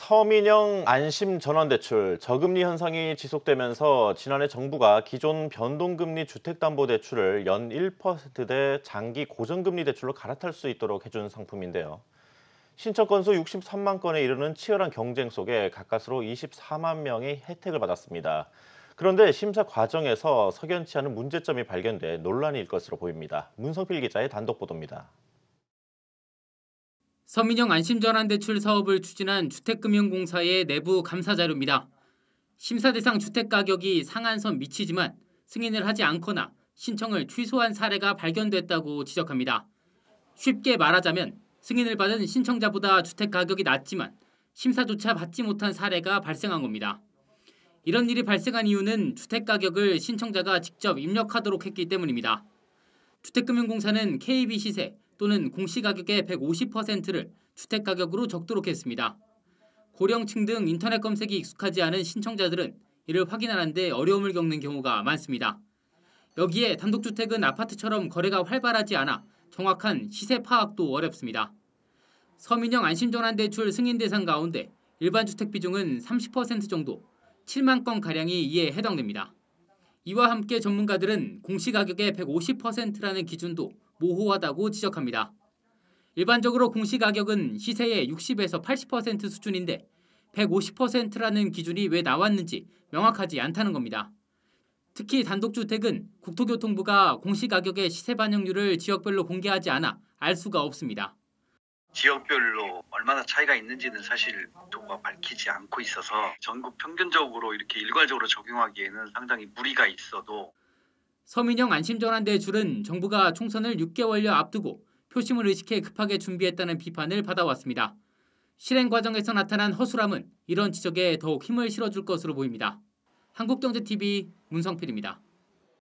서민형 안심전환대출 저금리 현상이 지속되면서 지난해 정부가 기존 변동금리 주택담보대출을 연 1%대 장기 고정금리 대출로 갈아탈 수 있도록 해준 상품인데요. 신청 건수 63만 건에 이르는 치열한 경쟁 속에 가까스로 24만 명이 혜택을 받았습니다. 그런데 심사 과정에서 석연치 않은 문제점이 발견돼 논란이 일 것으로 보입니다. 문성필 기자의 단독 보도입니다. 서민형 안심전환대출 사업을 추진한 주택금융공사의 내부 감사 자료입니다. 심사 대상 주택 가격이 상한선 미치지만 승인을 하지 않거나 신청을 취소한 사례가 발견됐다고 지적합니다. 쉽게 말하자면 승인을 받은 신청자보다 주택 가격이 낮지만 심사조차 받지 못한 사례가 발생한 겁니다. 이런 일이 발생한 이유는 주택 가격을 신청자가 직접 입력하도록 했기 때문입니다. 주택금융공사는 KB 시세 또는 공시가격의 150%를 주택가격으로 적도록 했습니다. 고령층 등 인터넷 검색이 익숙하지 않은 신청자들은 이를 확인하는데 어려움을 겪는 경우가 많습니다. 여기에 단독주택은 아파트처럼 거래가 활발하지 않아 정확한 시세 파악도 어렵습니다. 서민형 안심전환대출 승인 대상 가운데 일반 주택 비중은 30% 정도, 7만 건 가량이 이에 해당됩니다. 이와 함께 전문가들은 공시가격의 150%라는 기준도 모호하다고 지적합니다. 일반적으로 공시가격은 시세의 60에서 80% 수준인데 150%라는 기준이 왜 나왔는지 명확하지 않다는 겁니다. 특히 단독주택은 국토교통부가 공시가격의 시세 반영률을 지역별로 공개하지 않아 알 수가 없습니다. 지역별로 얼마나 차이가 있는지는 사실 도가 밝히지 않고 있어서 전국 평균적으로 이렇게 일괄적으로 적용하기에는 상당히 무리가 있어도 서민영 안심전환대 출은 정부가 총선을 6개월여 앞두고 표심을 의식해 급하게 준비했다는 비판을 받아왔습니다. 실행 과정에서 나타난 허술함은 이런 지적에 더욱 힘을 실어줄 것으로 보입니다. 한국경제TV 문성필입니다.